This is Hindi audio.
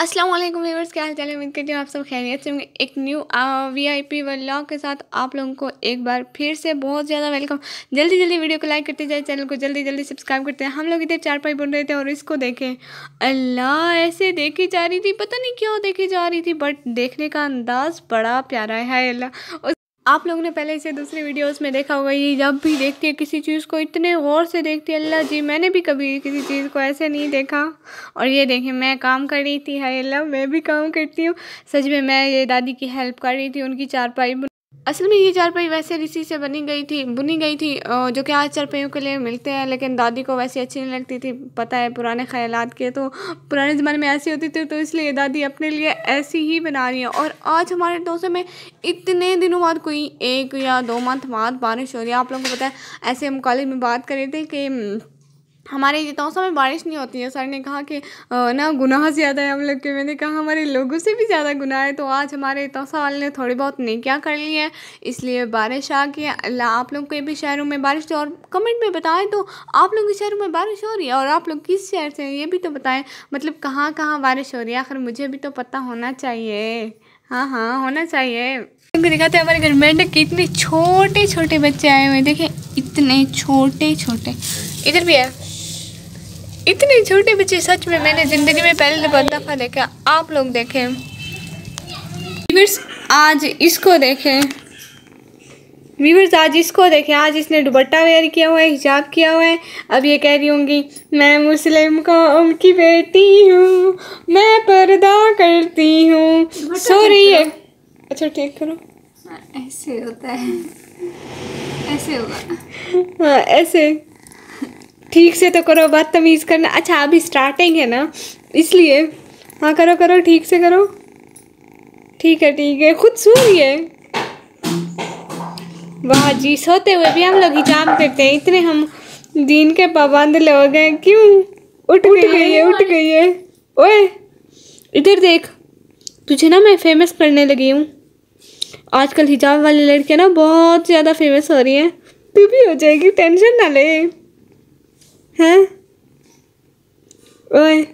अस्सलाम वालेकुम क्या हाल चाल है उम्मीद करती हूँ आप सब खैरियत से होंगे एक new V I P vlog के साथ आप लोगों को एक बार फिर से बहुत ज़्यादा वेलकम जल्दी जल्दी वीडियो को लाइक करते जाए चैनल को जल्दी जल्दी सब्सक्राइब करते हैं हम लोग इधर चार पाई बन रहे थे और इसको देखें अल्लाह ऐसे देखी जा रही थी पता नहीं क्यों देखी जा रही थी बट देखने का अंदाज़ बड़ा प्यारा है अल्लाह आप लोगों ने पहले इसे दूसरे वीडियोस में देखा होगा ये जब भी देखती है किसी चीज़ को इतने गौर से देखती है अल्लाह जी मैंने भी कभी किसी चीज़ को ऐसे नहीं देखा और ये देखें मैं काम कर रही थी हाई अल्लाह मैं भी काम करती हूँ सच में मैं ये दादी की हेल्प कर रही थी उनकी चारपाई असल में ये चारपाई वैसे ऋषि से बनी गई थी बुनी गई थी जो कि आज चारपाइयों के लिए मिलते हैं लेकिन दादी को वैसी अच्छी नहीं लगती थी पता है पुराने ख्याल के तो पुराने ज़माने में ऐसी होती थी तो इसलिए दादी अपने लिए ऐसी ही बना रही है और आज हमारे दोस्तों में इतने दिनों बाद कोई एक या दो मंथ बाद बारिश हो रही है आप लोगों को पता है ऐसे हम कॉलेज में बात कर रहे थे कि हमारे इतौसा तो में बारिश नहीं होती है सर ने कहा कि ना गुनाह ज़्यादा है हम लोग के मैंने कहा हमारे लोगों से भी ज़्यादा गुनाह है तो आज हमारे इतौसा वाले ने थोड़ी बहुत नेकियाँ कर ली है इसलिए बारिश आ गई अल्लाह आप लोग के भी शहरों में बारिश और कमेंट में बताएं तो आप लोग के शहरों में बारिश हो रही है और आप लोग किस शहर से हैं ये भी तो बताएं मतलब कहाँ कहाँ बारिश हो रही है आखिर मुझे भी तो पता होना चाहिए हाँ हाँ होना चाहिए दिखाते हैं हमारे घर में कितने छोटे छोटे बच्चे आए हुए देखें इतने छोटे छोटे इधर भी है इतने छोटे बच्चे सच में मैंने ज़िंदगी में पहले दफ़ा देखा आप लोग देखें व्यूवर्स आज इसको देखें व्यूवर्स आज इसको देखें आज इसने दुबट्टा वेयर किया हुआ है हिजाब किया हुआ है अब ये कह रही होंगी मैं मुस्लिम कौम की बेटी हूँ मैं पर्दा करती हूँ सो रही है अच्छा ठीक करो ऐसे होता है ऐसे होगा हाँ ऐसे ठीक से तो करो बदतमीज़ करना अच्छा अभी स्टार्टिंग है ना इसलिए हाँ करो करो ठीक से करो ठीक है ठीक है खुद सो रही है वाह जी सोते हुए भी हम लोग हिजाब करते हैं इतने हम दीन के पाबंद लोग हैं क्यों उठ गई है उठ गई है ओए इधर देख तुझे ना मैं फेमस करने लगी हूँ आजकल हिजाब वाली लड़कियाँ ना बहुत ज़्यादा फेमस हो रही हैं तू भी हो जाएगी टेंशन ना ले हैं ओए